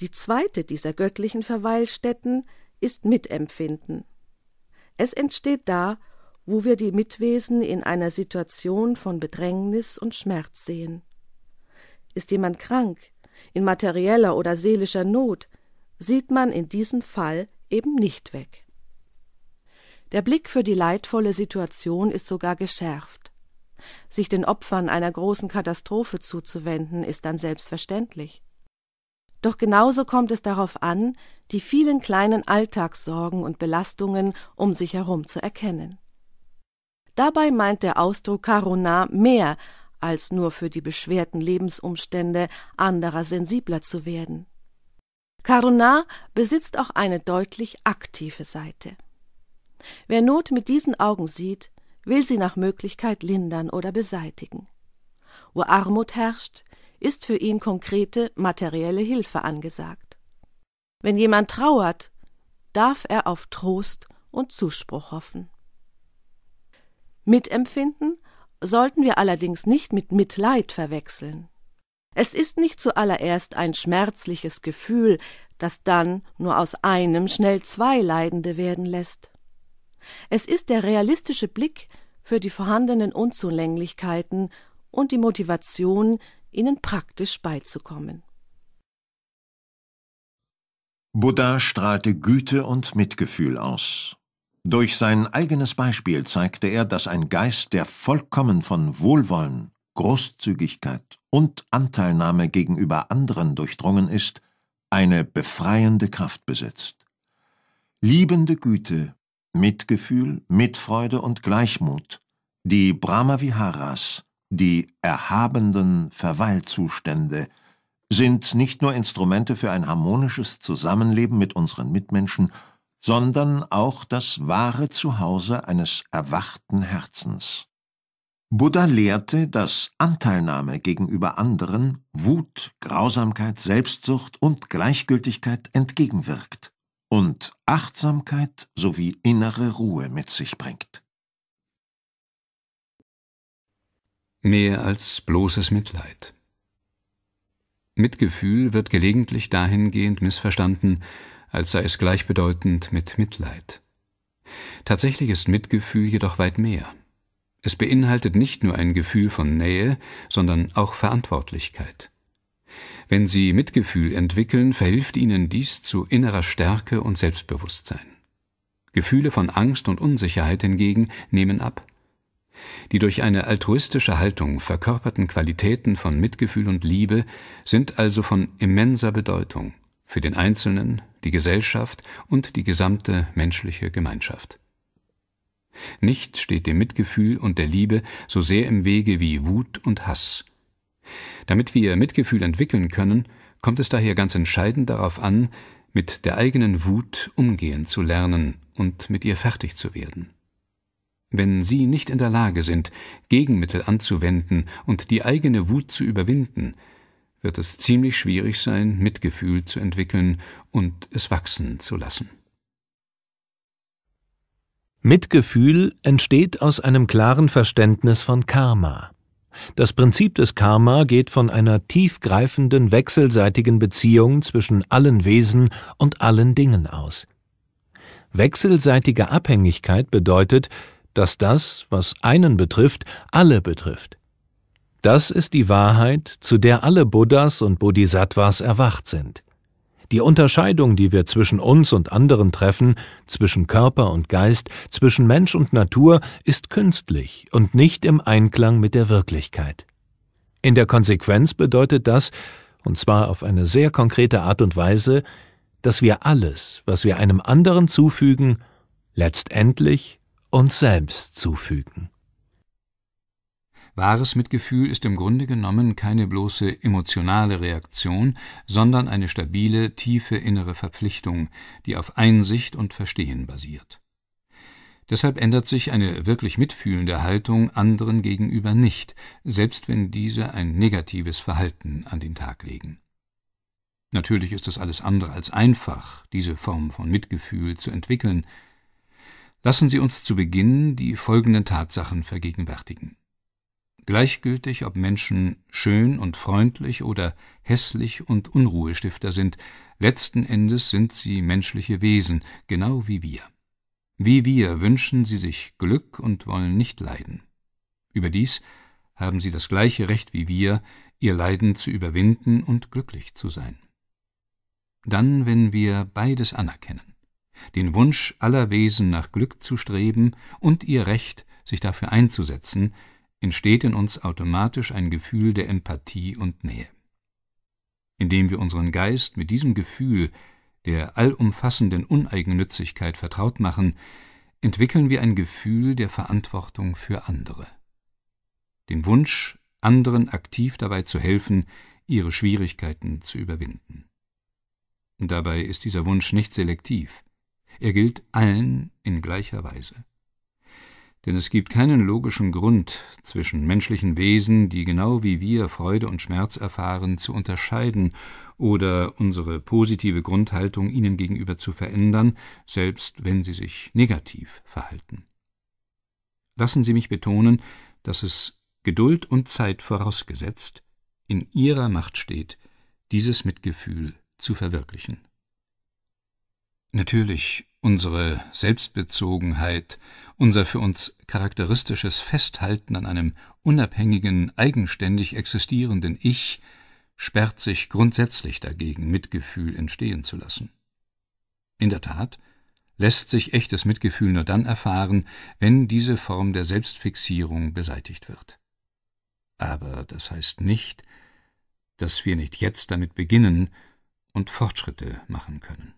Die zweite dieser göttlichen Verweilstätten ist Mitempfinden. Es entsteht da, wo wir die Mitwesen in einer Situation von Bedrängnis und Schmerz sehen. Ist jemand krank, in materieller oder seelischer Not, sieht man in diesem Fall eben nicht weg. Der Blick für die leidvolle Situation ist sogar geschärft. Sich den Opfern einer großen Katastrophe zuzuwenden, ist dann selbstverständlich. Doch genauso kommt es darauf an, die vielen kleinen Alltagssorgen und Belastungen um sich herum zu erkennen. Dabei meint der Ausdruck Karuna mehr als nur für die beschwerten Lebensumstände anderer sensibler zu werden. Karuna besitzt auch eine deutlich aktive Seite. Wer Not mit diesen Augen sieht, will sie nach Möglichkeit lindern oder beseitigen. Wo Armut herrscht, ist für ihn konkrete materielle Hilfe angesagt. Wenn jemand trauert, darf er auf Trost und Zuspruch hoffen. Mitempfinden sollten wir allerdings nicht mit Mitleid verwechseln. Es ist nicht zuallererst ein schmerzliches Gefühl, das dann nur aus einem schnell zwei Leidende werden lässt. Es ist der realistische Blick für die vorhandenen Unzulänglichkeiten und die Motivation, ihnen praktisch beizukommen. Buddha strahlte Güte und Mitgefühl aus. Durch sein eigenes Beispiel zeigte er, dass ein Geist, der vollkommen von Wohlwollen, Großzügigkeit und Anteilnahme gegenüber anderen durchdrungen ist, eine befreiende Kraft besitzt. Liebende Güte Mitgefühl, Mitfreude und Gleichmut, die Brahmaviharas, die erhabenden Verweilzustände, sind nicht nur Instrumente für ein harmonisches Zusammenleben mit unseren Mitmenschen, sondern auch das wahre Zuhause eines erwachten Herzens. Buddha lehrte, dass Anteilnahme gegenüber anderen Wut, Grausamkeit, Selbstsucht und Gleichgültigkeit entgegenwirkt und Achtsamkeit sowie innere Ruhe mit sich bringt. Mehr als bloßes Mitleid. Mitgefühl wird gelegentlich dahingehend missverstanden, als sei es gleichbedeutend mit Mitleid. Tatsächlich ist Mitgefühl jedoch weit mehr. Es beinhaltet nicht nur ein Gefühl von Nähe, sondern auch Verantwortlichkeit. Wenn Sie Mitgefühl entwickeln, verhilft Ihnen dies zu innerer Stärke und Selbstbewusstsein. Gefühle von Angst und Unsicherheit hingegen nehmen ab. Die durch eine altruistische Haltung verkörperten Qualitäten von Mitgefühl und Liebe sind also von immenser Bedeutung für den Einzelnen, die Gesellschaft und die gesamte menschliche Gemeinschaft. Nichts steht dem Mitgefühl und der Liebe so sehr im Wege wie Wut und Hass, damit wir Mitgefühl entwickeln können, kommt es daher ganz entscheidend darauf an, mit der eigenen Wut umgehen zu lernen und mit ihr fertig zu werden. Wenn Sie nicht in der Lage sind, Gegenmittel anzuwenden und die eigene Wut zu überwinden, wird es ziemlich schwierig sein, Mitgefühl zu entwickeln und es wachsen zu lassen. Mitgefühl entsteht aus einem klaren Verständnis von Karma. Das Prinzip des Karma geht von einer tiefgreifenden wechselseitigen Beziehung zwischen allen Wesen und allen Dingen aus. Wechselseitige Abhängigkeit bedeutet, dass das, was einen betrifft, alle betrifft. Das ist die Wahrheit, zu der alle Buddhas und Bodhisattvas erwacht sind. Die Unterscheidung, die wir zwischen uns und anderen treffen, zwischen Körper und Geist, zwischen Mensch und Natur, ist künstlich und nicht im Einklang mit der Wirklichkeit. In der Konsequenz bedeutet das, und zwar auf eine sehr konkrete Art und Weise, dass wir alles, was wir einem anderen zufügen, letztendlich uns selbst zufügen. Wahres Mitgefühl ist im Grunde genommen keine bloße emotionale Reaktion, sondern eine stabile, tiefe innere Verpflichtung, die auf Einsicht und Verstehen basiert. Deshalb ändert sich eine wirklich mitfühlende Haltung anderen gegenüber nicht, selbst wenn diese ein negatives Verhalten an den Tag legen. Natürlich ist es alles andere als einfach, diese Form von Mitgefühl zu entwickeln. Lassen Sie uns zu Beginn die folgenden Tatsachen vergegenwärtigen. Gleichgültig, ob Menschen schön und freundlich oder hässlich und Unruhestifter sind, letzten Endes sind sie menschliche Wesen, genau wie wir. Wie wir wünschen sie sich Glück und wollen nicht leiden. Überdies haben sie das gleiche Recht wie wir, ihr Leiden zu überwinden und glücklich zu sein. Dann, wenn wir beides anerkennen, den Wunsch aller Wesen nach Glück zu streben und ihr Recht, sich dafür einzusetzen, entsteht in uns automatisch ein Gefühl der Empathie und Nähe. Indem wir unseren Geist mit diesem Gefühl der allumfassenden Uneigennützigkeit vertraut machen, entwickeln wir ein Gefühl der Verantwortung für andere. Den Wunsch, anderen aktiv dabei zu helfen, ihre Schwierigkeiten zu überwinden. Dabei ist dieser Wunsch nicht selektiv, er gilt allen in gleicher Weise. Denn es gibt keinen logischen Grund, zwischen menschlichen Wesen, die genau wie wir Freude und Schmerz erfahren, zu unterscheiden oder unsere positive Grundhaltung ihnen gegenüber zu verändern, selbst wenn sie sich negativ verhalten. Lassen Sie mich betonen, dass es Geduld und Zeit vorausgesetzt in Ihrer Macht steht, dieses Mitgefühl zu verwirklichen. Natürlich, unsere Selbstbezogenheit, unser für uns charakteristisches Festhalten an einem unabhängigen, eigenständig existierenden Ich sperrt sich grundsätzlich dagegen, Mitgefühl entstehen zu lassen. In der Tat lässt sich echtes Mitgefühl nur dann erfahren, wenn diese Form der Selbstfixierung beseitigt wird. Aber das heißt nicht, dass wir nicht jetzt damit beginnen und Fortschritte machen können.